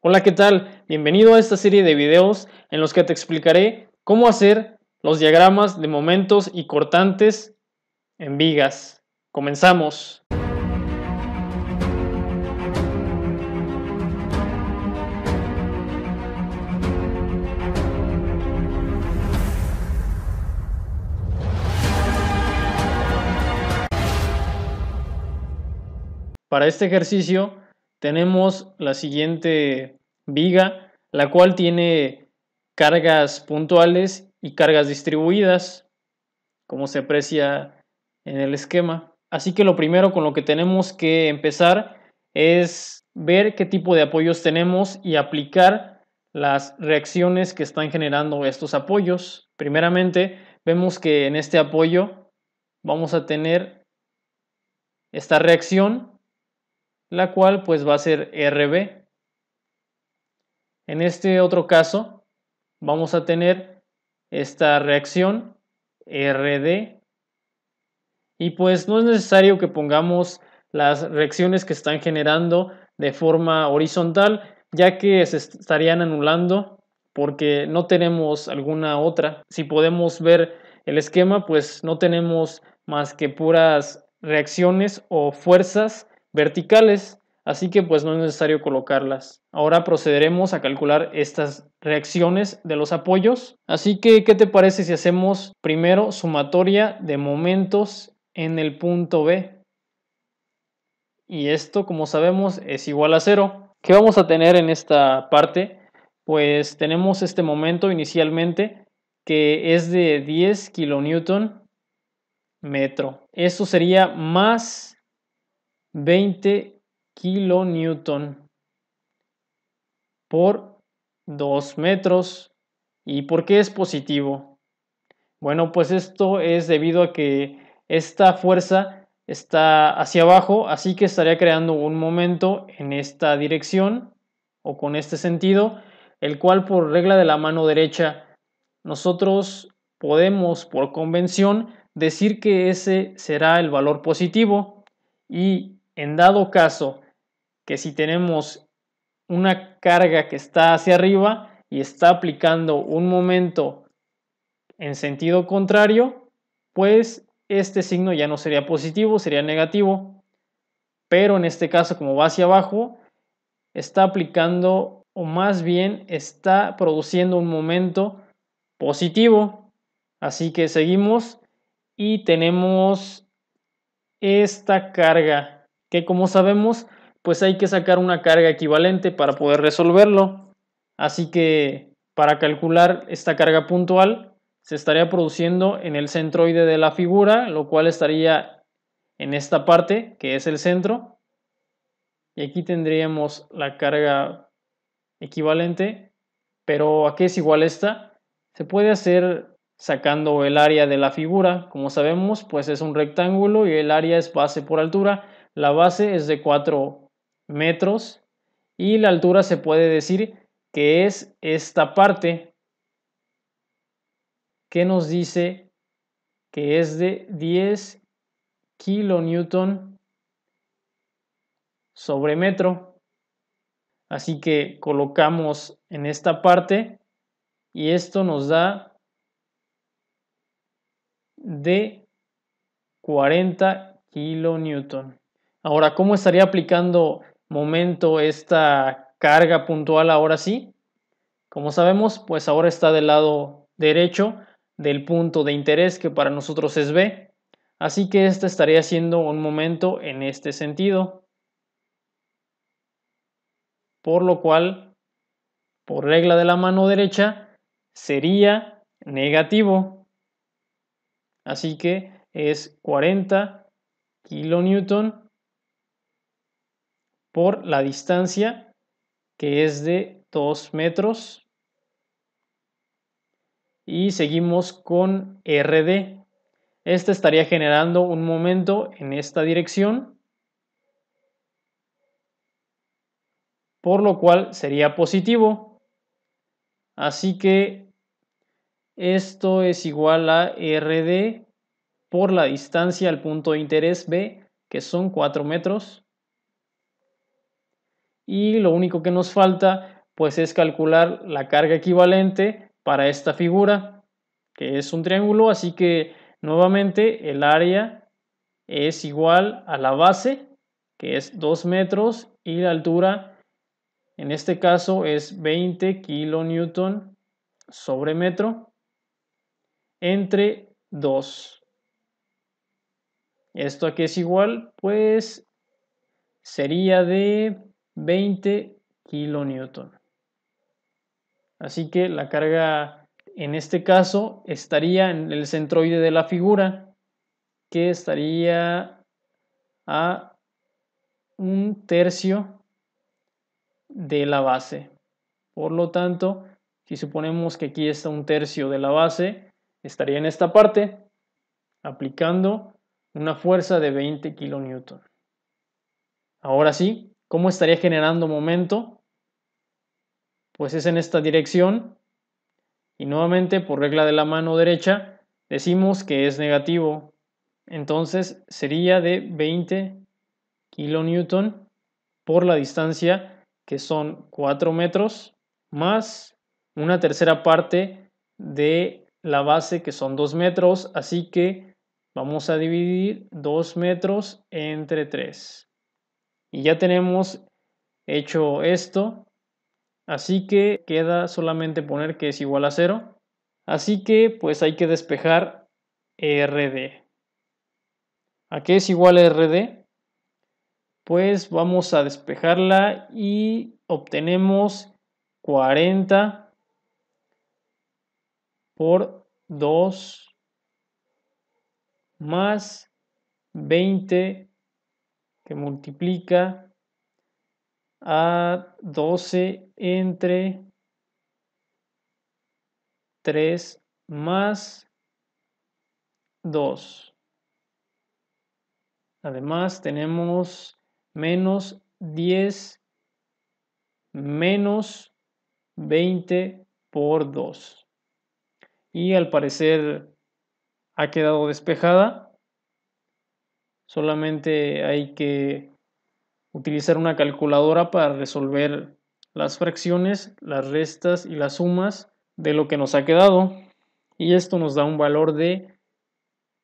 Hola, ¿qué tal? Bienvenido a esta serie de videos en los que te explicaré cómo hacer los diagramas de momentos y cortantes en vigas. Comenzamos. Para este ejercicio tenemos la siguiente viga, la cual tiene cargas puntuales y cargas distribuidas, como se aprecia en el esquema. Así que lo primero con lo que tenemos que empezar es ver qué tipo de apoyos tenemos y aplicar las reacciones que están generando estos apoyos. Primeramente, vemos que en este apoyo vamos a tener esta reacción la cual pues va a ser RB. En este otro caso vamos a tener esta reacción RD y pues no es necesario que pongamos las reacciones que están generando de forma horizontal ya que se estarían anulando porque no tenemos alguna otra. Si podemos ver el esquema pues no tenemos más que puras reacciones o fuerzas verticales, así que pues no es necesario colocarlas. Ahora procederemos a calcular estas reacciones de los apoyos. Así que, ¿qué te parece si hacemos primero sumatoria de momentos en el punto B? Y esto, como sabemos, es igual a cero. ¿Qué vamos a tener en esta parte? Pues tenemos este momento inicialmente que es de 10 kilonewton metro. Esto sería más 20 kilonewton por 2 metros. ¿Y por qué es positivo? Bueno, pues esto es debido a que esta fuerza está hacia abajo, así que estaría creando un momento en esta dirección o con este sentido, el cual por regla de la mano derecha nosotros podemos por convención decir que ese será el valor positivo y en dado caso que si tenemos una carga que está hacia arriba y está aplicando un momento en sentido contrario, pues este signo ya no sería positivo, sería negativo. Pero en este caso, como va hacia abajo, está aplicando o más bien está produciendo un momento positivo. Así que seguimos y tenemos esta carga que como sabemos, pues hay que sacar una carga equivalente para poder resolverlo. Así que para calcular esta carga puntual, se estaría produciendo en el centroide de la figura, lo cual estaría en esta parte, que es el centro. Y aquí tendríamos la carga equivalente, pero ¿a qué es igual esta? Se puede hacer sacando el área de la figura. Como sabemos, pues es un rectángulo y el área es base por altura. La base es de 4 metros y la altura se puede decir que es esta parte que nos dice que es de 10 kilonewton sobre metro. Así que colocamos en esta parte y esto nos da de 40 kilonewton. Ahora, ¿cómo estaría aplicando momento esta carga puntual ahora sí? Como sabemos, pues ahora está del lado derecho del punto de interés que para nosotros es B. Así que este estaría siendo un momento en este sentido. Por lo cual, por regla de la mano derecha, sería negativo. Así que es 40 kilonewton por la distancia que es de 2 metros. Y seguimos con RD. Este estaría generando un momento en esta dirección, por lo cual sería positivo. Así que esto es igual a RD por la distancia al punto de interés B, que son 4 metros y lo único que nos falta pues es calcular la carga equivalente para esta figura que es un triángulo así que nuevamente el área es igual a la base que es 2 metros y la altura en este caso es 20 kN sobre metro entre 2 esto aquí es igual pues sería de 20 kN. Así que la carga en este caso estaría en el centroide de la figura, que estaría a un tercio de la base. Por lo tanto, si suponemos que aquí está un tercio de la base, estaría en esta parte, aplicando una fuerza de 20 kN. Ahora sí, ¿Cómo estaría generando momento? Pues es en esta dirección. Y nuevamente, por regla de la mano derecha, decimos que es negativo. Entonces sería de 20 kN por la distancia, que son 4 metros, más una tercera parte de la base, que son 2 metros. Así que vamos a dividir 2 metros entre 3. Y ya tenemos hecho esto. Así que queda solamente poner que es igual a 0. Así que pues hay que despejar e RD. ¿A qué es igual a e RD? Pues vamos a despejarla y obtenemos 40 por 2 más 20 que multiplica a 12 entre 3 más 2. Además tenemos menos 10 menos 20 por 2. Y al parecer ha quedado despejada. Solamente hay que utilizar una calculadora para resolver las fracciones, las restas y las sumas de lo que nos ha quedado. Y esto nos da un valor de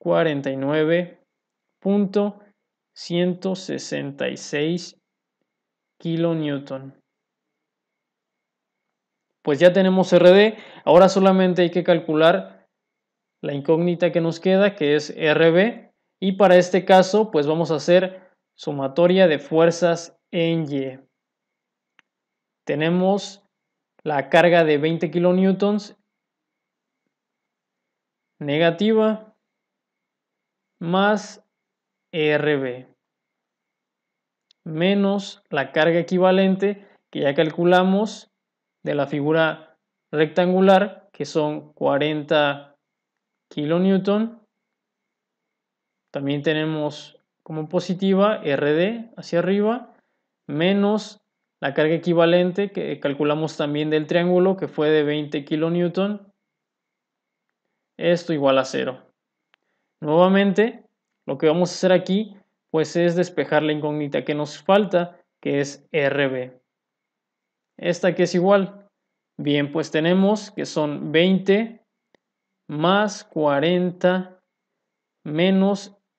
49.166 kN. Pues ya tenemos RD, ahora solamente hay que calcular la incógnita que nos queda, que es RB, y para este caso, pues vamos a hacer sumatoria de fuerzas en Y. Tenemos la carga de 20 kN negativa más RB menos la carga equivalente que ya calculamos de la figura rectangular que son 40 kN. También tenemos como positiva RD hacia arriba, menos la carga equivalente que calculamos también del triángulo, que fue de 20 kN. Esto igual a cero. Nuevamente, lo que vamos a hacer aquí, pues es despejar la incógnita que nos falta, que es RB. Esta que es igual. Bien, pues tenemos que son 20 más 40 menos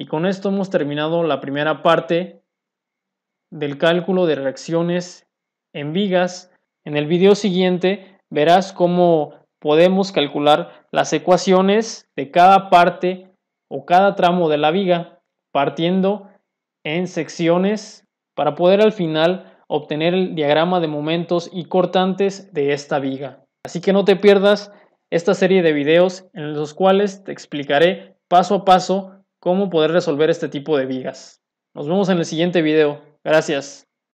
Y con esto hemos terminado la primera parte del cálculo de reacciones en vigas. En el video siguiente verás cómo podemos calcular las ecuaciones de cada parte o cada tramo de la viga partiendo en secciones para poder al final obtener el diagrama de momentos y cortantes de esta viga. Así que no te pierdas esta serie de videos en los cuales te explicaré paso a paso cómo poder resolver este tipo de vigas. Nos vemos en el siguiente video. Gracias.